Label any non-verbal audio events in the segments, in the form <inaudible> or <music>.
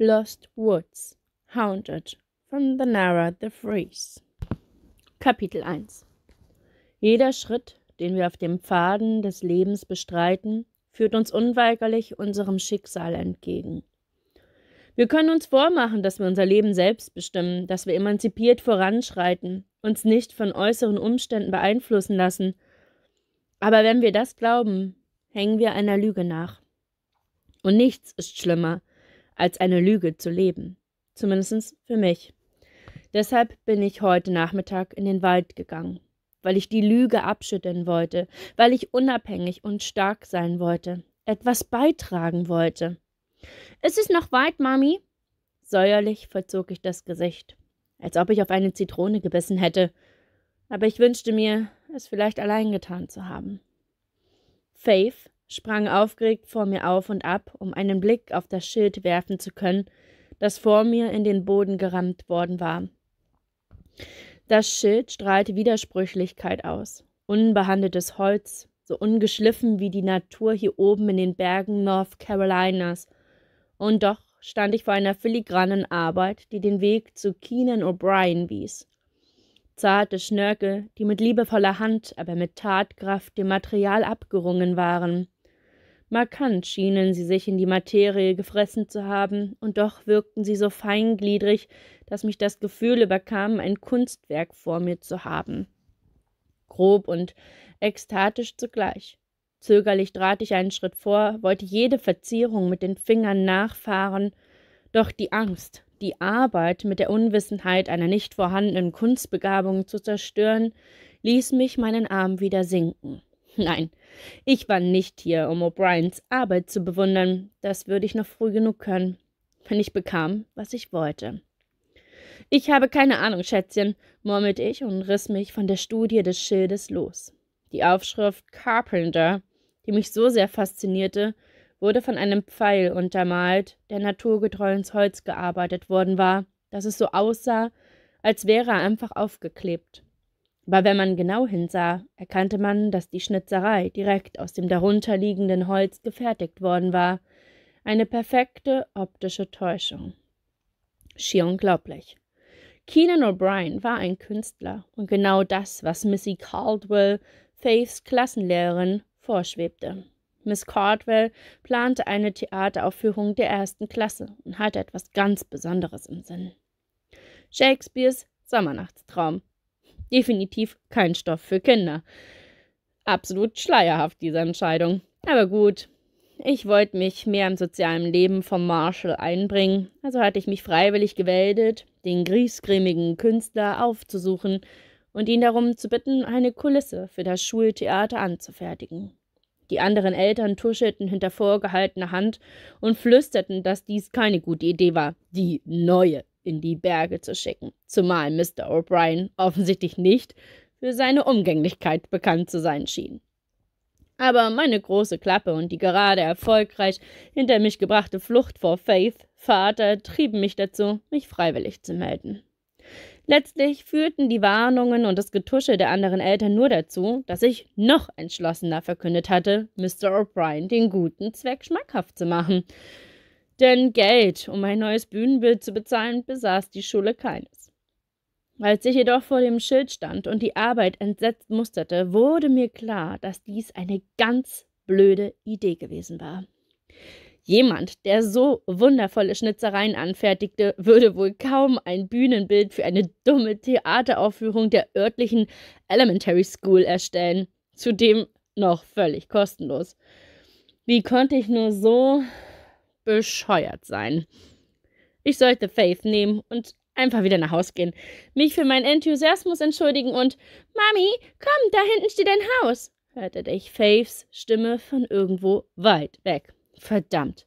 Lost Woods, Haunted von The Nara the Freeze. Kapitel 1 Jeder Schritt, den wir auf dem Pfaden des Lebens bestreiten, führt uns unweigerlich unserem Schicksal entgegen. Wir können uns vormachen, dass wir unser Leben selbst bestimmen, dass wir emanzipiert voranschreiten, uns nicht von äußeren Umständen beeinflussen lassen. Aber wenn wir das glauben, hängen wir einer Lüge nach. Und nichts ist schlimmer, als eine Lüge zu leben. Zumindest für mich. Deshalb bin ich heute Nachmittag in den Wald gegangen, weil ich die Lüge abschütteln wollte, weil ich unabhängig und stark sein wollte, etwas beitragen wollte. Ist es noch weit, Mami? Säuerlich verzog ich das Gesicht, als ob ich auf eine Zitrone gebissen hätte, aber ich wünschte mir, es vielleicht allein getan zu haben. Faith sprang aufgeregt vor mir auf und ab, um einen Blick auf das Schild werfen zu können, das vor mir in den Boden gerammt worden war. Das Schild strahlte Widersprüchlichkeit aus. Unbehandeltes Holz, so ungeschliffen wie die Natur hier oben in den Bergen North Carolinas. Und doch stand ich vor einer filigranen Arbeit, die den Weg zu Keenan O'Brien wies. Zarte Schnörkel, die mit liebevoller Hand, aber mit Tatkraft dem Material abgerungen waren. Markant schienen sie sich in die Materie gefressen zu haben, und doch wirkten sie so feingliedrig, dass mich das Gefühl überkam, ein Kunstwerk vor mir zu haben. Grob und ekstatisch zugleich. Zögerlich trat ich einen Schritt vor, wollte jede Verzierung mit den Fingern nachfahren, doch die Angst, die Arbeit mit der Unwissenheit einer nicht vorhandenen Kunstbegabung zu zerstören, ließ mich meinen Arm wieder sinken. Nein, ich war nicht hier, um O'Briens Arbeit zu bewundern. Das würde ich noch früh genug können, wenn ich bekam, was ich wollte. Ich habe keine Ahnung, Schätzchen, murmelte ich und riss mich von der Studie des Schildes los. Die Aufschrift Carpenter, die mich so sehr faszinierte, wurde von einem Pfeil untermalt, der naturgetreu ins Holz gearbeitet worden war, dass es so aussah, als wäre er einfach aufgeklebt. Aber wenn man genau hinsah, erkannte man, dass die Schnitzerei direkt aus dem darunterliegenden Holz gefertigt worden war. Eine perfekte optische Täuschung. Schier unglaublich. Keenan O'Brien war ein Künstler und genau das, was Missy Caldwell, Faiths Klassenlehrerin, vorschwebte. Miss Caldwell plante eine Theateraufführung der ersten Klasse und hatte etwas ganz Besonderes im Sinn. Shakespeares Sommernachtstraum definitiv kein Stoff für Kinder. Absolut schleierhaft, diese Entscheidung. Aber gut, ich wollte mich mehr im sozialen Leben von Marshall einbringen, also hatte ich mich freiwillig gewählt, den griesgrämigen Künstler aufzusuchen und ihn darum zu bitten, eine Kulisse für das Schultheater anzufertigen. Die anderen Eltern tuschelten hinter vorgehaltener Hand und flüsterten, dass dies keine gute Idee war, die neue in die Berge zu schicken, zumal Mr. O'Brien offensichtlich nicht für seine Umgänglichkeit bekannt zu sein schien. Aber meine große Klappe und die gerade erfolgreich hinter mich gebrachte Flucht vor Faith, Vater, trieben mich dazu, mich freiwillig zu melden. Letztlich führten die Warnungen und das Getusche der anderen Eltern nur dazu, dass ich noch entschlossener verkündet hatte, Mr. O'Brien den guten Zweck schmackhaft zu machen. Denn Geld, um ein neues Bühnenbild zu bezahlen, besaß die Schule keines. Als ich jedoch vor dem Schild stand und die Arbeit entsetzt musterte, wurde mir klar, dass dies eine ganz blöde Idee gewesen war. Jemand, der so wundervolle Schnitzereien anfertigte, würde wohl kaum ein Bühnenbild für eine dumme Theateraufführung der örtlichen Elementary School erstellen, zudem noch völlig kostenlos. Wie konnte ich nur so bescheuert sein. Ich sollte Faith nehmen und einfach wieder nach Haus gehen, mich für meinen Enthusiasmus entschuldigen und Mami, komm, da hinten steht dein Haus, hörte ich Faiths Stimme von irgendwo weit weg. Verdammt,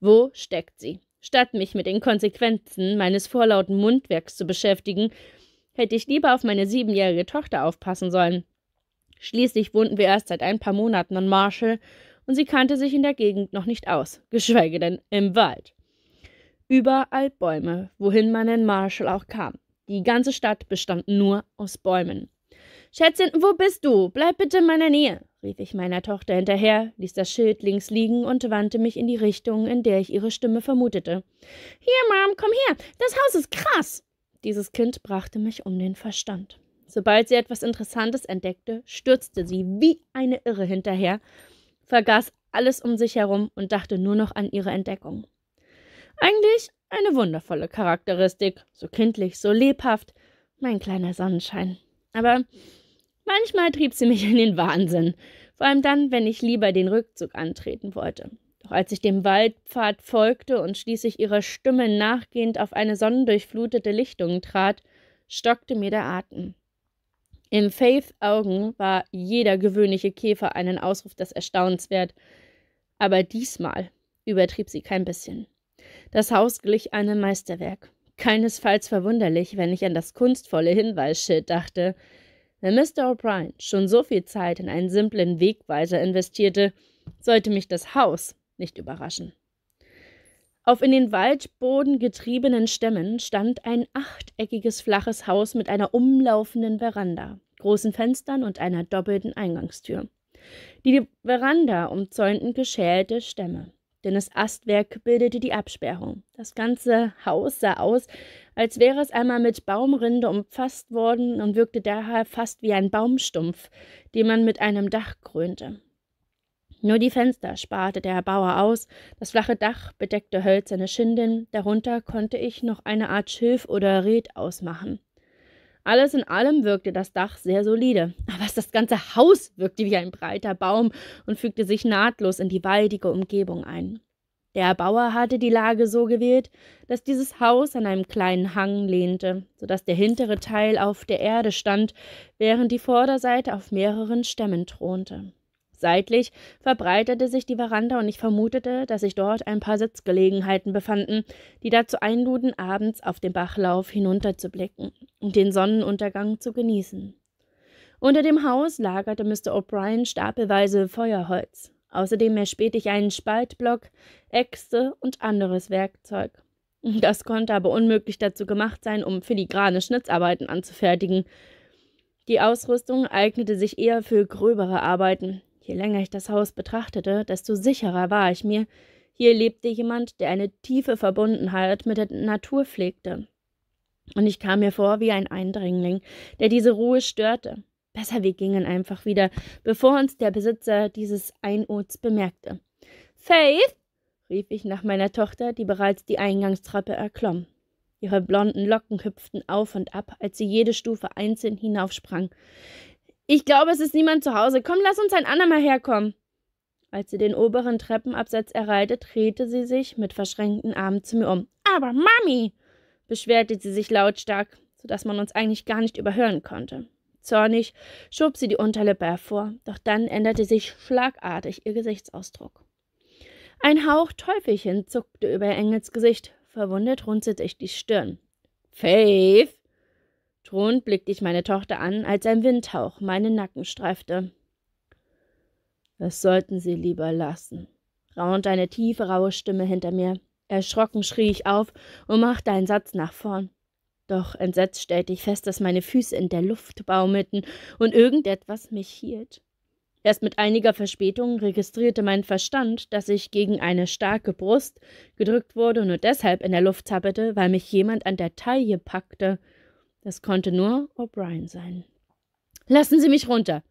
wo steckt sie? Statt mich mit den Konsequenzen meines vorlauten Mundwerks zu beschäftigen, hätte ich lieber auf meine siebenjährige Tochter aufpassen sollen. Schließlich wohnten wir erst seit ein paar Monaten an Marshall und sie kannte sich in der Gegend noch nicht aus, geschweige denn im Wald. Überall Bäume, wohin man in Marshall auch kam. Die ganze Stadt bestand nur aus Bäumen. Schätzchen, wo bist du? Bleib bitte in meiner Nähe, rief ich meiner Tochter hinterher, ließ das Schild links liegen und wandte mich in die Richtung, in der ich ihre Stimme vermutete. Hier, Mom, komm her, das Haus ist krass. Dieses Kind brachte mich um den Verstand. Sobald sie etwas Interessantes entdeckte, stürzte sie wie eine Irre hinterher vergaß alles um sich herum und dachte nur noch an ihre Entdeckung. Eigentlich eine wundervolle Charakteristik, so kindlich, so lebhaft, mein kleiner Sonnenschein. Aber manchmal trieb sie mich in den Wahnsinn, vor allem dann, wenn ich lieber den Rückzug antreten wollte. Doch als ich dem Waldpfad folgte und schließlich ihrer Stimme nachgehend auf eine sonnendurchflutete Lichtung trat, stockte mir der Atem. In Faiths Augen war jeder gewöhnliche Käfer einen Ausruf des Erstaunens wert, aber diesmal übertrieb sie kein bisschen. Das Haus glich einem Meisterwerk. Keinesfalls verwunderlich, wenn ich an das kunstvolle Hinweisschild dachte. Wenn Mr. O'Brien schon so viel Zeit in einen simplen Wegweiser investierte, sollte mich das Haus nicht überraschen. Auf in den Waldboden getriebenen Stämmen stand ein achteckiges flaches Haus mit einer umlaufenden Veranda, großen Fenstern und einer doppelten Eingangstür. Die Veranda umzäunten geschälte Stämme, denn das Astwerk bildete die Absperrung. Das ganze Haus sah aus, als wäre es einmal mit Baumrinde umfasst worden und wirkte daher fast wie ein Baumstumpf, den man mit einem Dach krönte. Nur die Fenster sparte der Bauer aus, das flache Dach bedeckte hölzerne Schindeln, darunter konnte ich noch eine Art Schilf oder Red ausmachen. Alles in allem wirkte das Dach sehr solide, aber das ganze Haus wirkte wie ein breiter Baum und fügte sich nahtlos in die waldige Umgebung ein. Der Bauer hatte die Lage so gewählt, dass dieses Haus an einem kleinen Hang lehnte, so dass der hintere Teil auf der Erde stand, während die Vorderseite auf mehreren Stämmen thronte. Seitlich verbreiterte sich die Veranda und ich vermutete, dass sich dort ein paar Sitzgelegenheiten befanden, die dazu einluden, abends auf den Bachlauf hinunterzublicken und den Sonnenuntergang zu genießen. Unter dem Haus lagerte Mr. O'Brien stapelweise Feuerholz. Außerdem erspähte ich einen Spaltblock, Äxte und anderes Werkzeug. Das konnte aber unmöglich dazu gemacht sein, um filigrane Schnitzarbeiten anzufertigen. Die Ausrüstung eignete sich eher für gröbere Arbeiten, Je länger ich das Haus betrachtete, desto sicherer war ich mir, hier lebte jemand, der eine tiefe Verbundenheit mit der Natur pflegte. Und ich kam mir vor wie ein Eindringling, der diese Ruhe störte. Besser, wir gingen einfach wieder, bevor uns der Besitzer dieses Einods bemerkte. Faith! rief ich nach meiner Tochter, die bereits die Eingangstreppe erklomm. Ihre blonden Locken hüpften auf und ab, als sie jede Stufe einzeln hinaufsprang. Ich glaube, es ist niemand zu Hause. Komm, lass uns ein andermal herkommen. Als sie den oberen Treppenabsatz erreichte, drehte sie sich mit verschränkten Armen zu mir um. Aber Mami! beschwerte sie sich lautstark, sodass man uns eigentlich gar nicht überhören konnte. Zornig schob sie die Unterlippe hervor, doch dann änderte sich schlagartig ihr Gesichtsausdruck. Ein Hauch Teufelchen zuckte über ihr Engelsgesicht, verwundert runzelte ich die Stirn. Faith, Drohend blickte ich meine Tochter an, als ein Windhauch meinen Nacken streifte. Das sollten Sie lieber lassen, raunte eine tiefe, raue Stimme hinter mir. Erschrocken schrie ich auf und machte einen Satz nach vorn. Doch entsetzt stellte ich fest, dass meine Füße in der Luft baumelten und irgendetwas mich hielt. Erst mit einiger Verspätung registrierte mein Verstand, dass ich gegen eine starke Brust gedrückt wurde und nur deshalb in der Luft zappelte, weil mich jemand an der Taille packte. Das konnte nur O'Brien sein. Lassen Sie mich runter.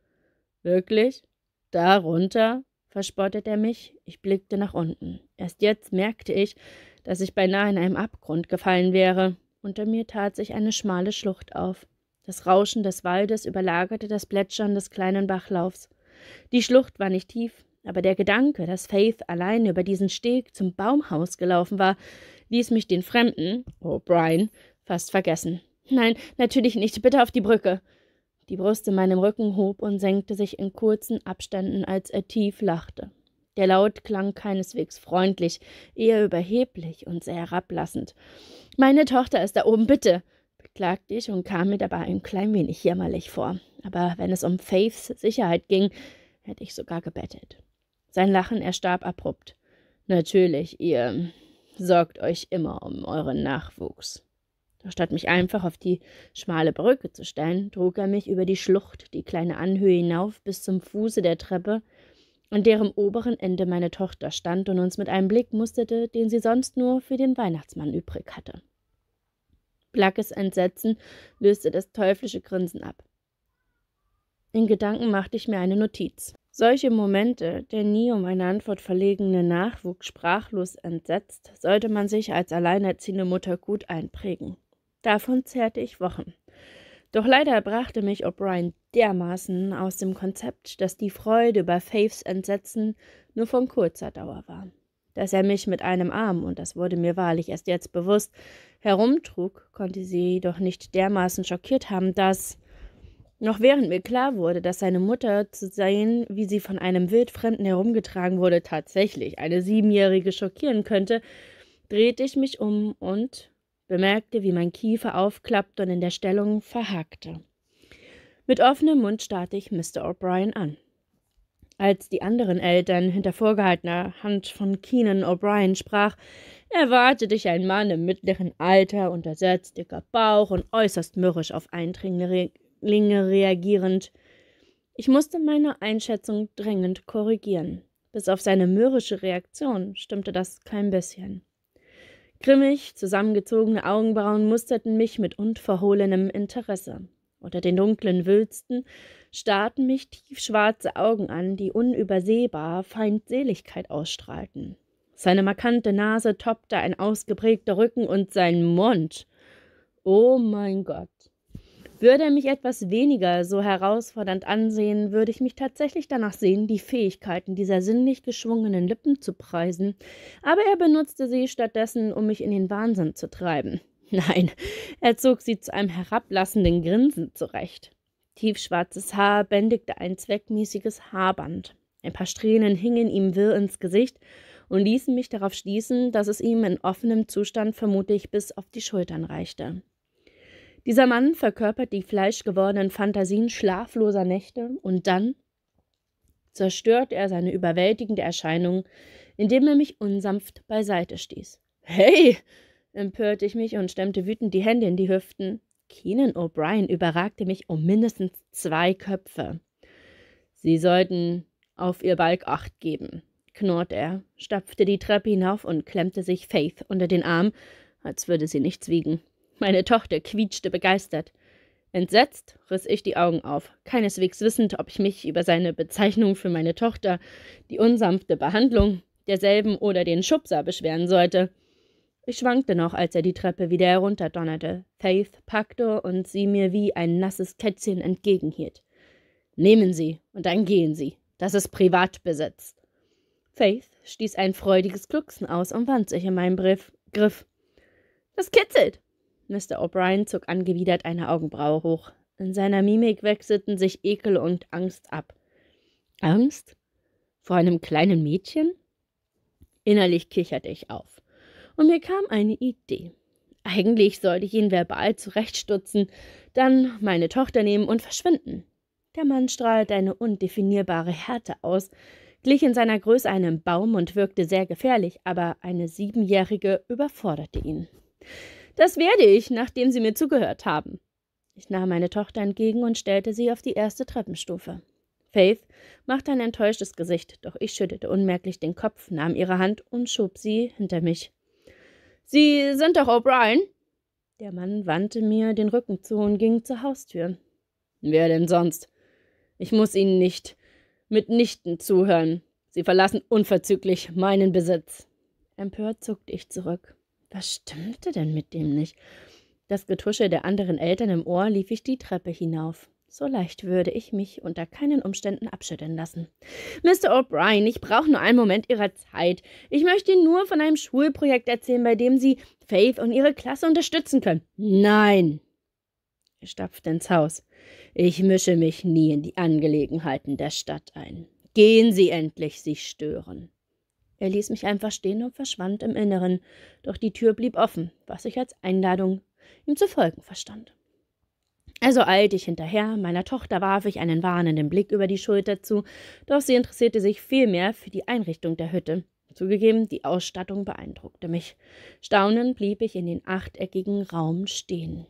Wirklich? Da runter? verspottet er mich. Ich blickte nach unten. Erst jetzt merkte ich, dass ich beinahe in einem Abgrund gefallen wäre. Unter mir tat sich eine schmale Schlucht auf. Das Rauschen des Waldes überlagerte das Plätschern des kleinen Bachlaufs. Die Schlucht war nicht tief, aber der Gedanke, dass Faith allein über diesen Steg zum Baumhaus gelaufen war, ließ mich den Fremden, O'Brien, fast vergessen. Nein, natürlich nicht. Bitte auf die Brücke. Die Brust in meinem Rücken hob und senkte sich in kurzen Abständen, als er tief lachte. Der Laut klang keineswegs freundlich, eher überheblich und sehr herablassend. Meine Tochter ist da oben, bitte, beklagte ich und kam mir dabei ein klein wenig jämmerlich vor. Aber wenn es um Faiths Sicherheit ging, hätte ich sogar gebettelt. Sein Lachen erstarb abrupt. Natürlich, ihr sorgt euch immer um euren Nachwuchs. Doch statt mich einfach auf die schmale Brücke zu stellen, trug er mich über die Schlucht, die kleine Anhöhe hinauf bis zum Fuße der Treppe, an deren oberen Ende meine Tochter stand und uns mit einem Blick musterte, den sie sonst nur für den Weihnachtsmann übrig hatte. Blackes Entsetzen löste das teuflische Grinsen ab. In Gedanken machte ich mir eine Notiz. Solche Momente, der nie um eine Antwort verlegene Nachwuchs sprachlos entsetzt, sollte man sich als alleinerziehende Mutter gut einprägen. Davon zehrte ich Wochen. Doch leider brachte mich O'Brien dermaßen aus dem Konzept, dass die Freude über Faiths Entsetzen nur von kurzer Dauer war. Dass er mich mit einem Arm, und das wurde mir wahrlich erst jetzt bewusst, herumtrug, konnte sie doch nicht dermaßen schockiert haben, dass, noch während mir klar wurde, dass seine Mutter zu sehen, wie sie von einem Wildfremden herumgetragen wurde, tatsächlich eine Siebenjährige schockieren könnte, drehte ich mich um und bemerkte, wie mein Kiefer aufklappte und in der Stellung verhackte. Mit offenem Mund starrte ich Mr. O'Brien an. Als die anderen Eltern hinter vorgehaltener Hand von Keenan O'Brien sprach, erwartete ich einen Mann im mittleren Alter, untersetzt, dicker Bauch und äußerst mürrisch auf Eindringlinge reagierend. Ich musste meine Einschätzung dringend korrigieren. Bis auf seine mürrische Reaktion stimmte das kein bisschen. Grimmig zusammengezogene Augenbrauen musterten mich mit unverhohlenem Interesse. Unter den dunklen Wülsten starrten mich tiefschwarze Augen an, die unübersehbar Feindseligkeit ausstrahlten. Seine markante Nase toppte ein ausgeprägter Rücken und sein Mund. Oh mein Gott, würde er mich etwas weniger so herausfordernd ansehen, würde ich mich tatsächlich danach sehen, die Fähigkeiten dieser sinnlich geschwungenen Lippen zu preisen, aber er benutzte sie stattdessen, um mich in den Wahnsinn zu treiben. <laughs> Nein, er zog sie zu einem herablassenden Grinsen zurecht. Tiefschwarzes Haar bändigte ein zweckmäßiges Haarband. Ein paar Strähnen hingen ihm wirr ins Gesicht und ließen mich darauf schließen, dass es ihm in offenem Zustand vermutlich bis auf die Schultern reichte. Dieser Mann verkörpert die fleischgewordenen Fantasien schlafloser Nächte und dann zerstört er seine überwältigende Erscheinung, indem er mich unsanft beiseite stieß. Hey! empörte ich mich und stemmte wütend die Hände in die Hüften. Keenan O'Brien überragte mich um mindestens zwei Köpfe. Sie sollten auf ihr Balk acht geben, knurrt er, stapfte die Treppe hinauf und klemmte sich Faith unter den Arm, als würde sie nichts wiegen. Meine Tochter quietschte begeistert. Entsetzt riss ich die Augen auf, keineswegs wissend, ob ich mich über seine Bezeichnung für meine Tochter, die unsanfte Behandlung derselben oder den Schubser beschweren sollte. Ich schwankte noch, als er die Treppe wieder herunterdonnerte. Faith packte und sie mir wie ein nasses Kätzchen entgegenhielt. Nehmen Sie und dann gehen Sie. Das ist Privatbesitz. Faith stieß ein freudiges Glucksen aus und wand sich in meinen Griff. Das kitzelt, Mr. O'Brien zog angewidert eine Augenbraue hoch. In seiner Mimik wechselten sich Ekel und Angst ab. Angst? Vor einem kleinen Mädchen? Innerlich kicherte ich auf. Und mir kam eine Idee. Eigentlich sollte ich ihn verbal zurechtstutzen, dann meine Tochter nehmen und verschwinden. Der Mann strahlte eine undefinierbare Härte aus, glich in seiner Größe einem Baum und wirkte sehr gefährlich, aber eine Siebenjährige überforderte ihn. Das werde ich, nachdem Sie mir zugehört haben. Ich nahm meine Tochter entgegen und stellte sie auf die erste Treppenstufe. Faith machte ein enttäuschtes Gesicht, doch ich schüttelte unmerklich den Kopf, nahm ihre Hand und schob sie hinter mich. Sie sind doch O'Brien? Der Mann wandte mir den Rücken zu und ging zur Haustür. Wer denn sonst? Ich muss Ihnen nicht mitnichten zuhören. Sie verlassen unverzüglich meinen Besitz. Empört zuckte ich zurück. Was stimmte denn mit dem nicht? Das Getusche der anderen Eltern im Ohr lief ich die Treppe hinauf. So leicht würde ich mich unter keinen Umständen abschütteln lassen. Mr. O'Brien, ich brauche nur einen Moment Ihrer Zeit. Ich möchte Ihnen nur von einem Schulprojekt erzählen, bei dem Sie Faith und Ihre Klasse unterstützen können. Nein! Er stapfte ins Haus. Ich mische mich nie in die Angelegenheiten der Stadt ein. Gehen Sie endlich, Sie stören. Er ließ mich einfach stehen und verschwand im Inneren, doch die Tür blieb offen, was ich als Einladung ihm zu folgen verstand. Also eilte ich hinterher, meiner Tochter warf ich einen warnenden Blick über die Schulter zu, doch sie interessierte sich vielmehr für die Einrichtung der Hütte. Zugegeben, die Ausstattung beeindruckte mich. Staunend blieb ich in den achteckigen Raum stehen.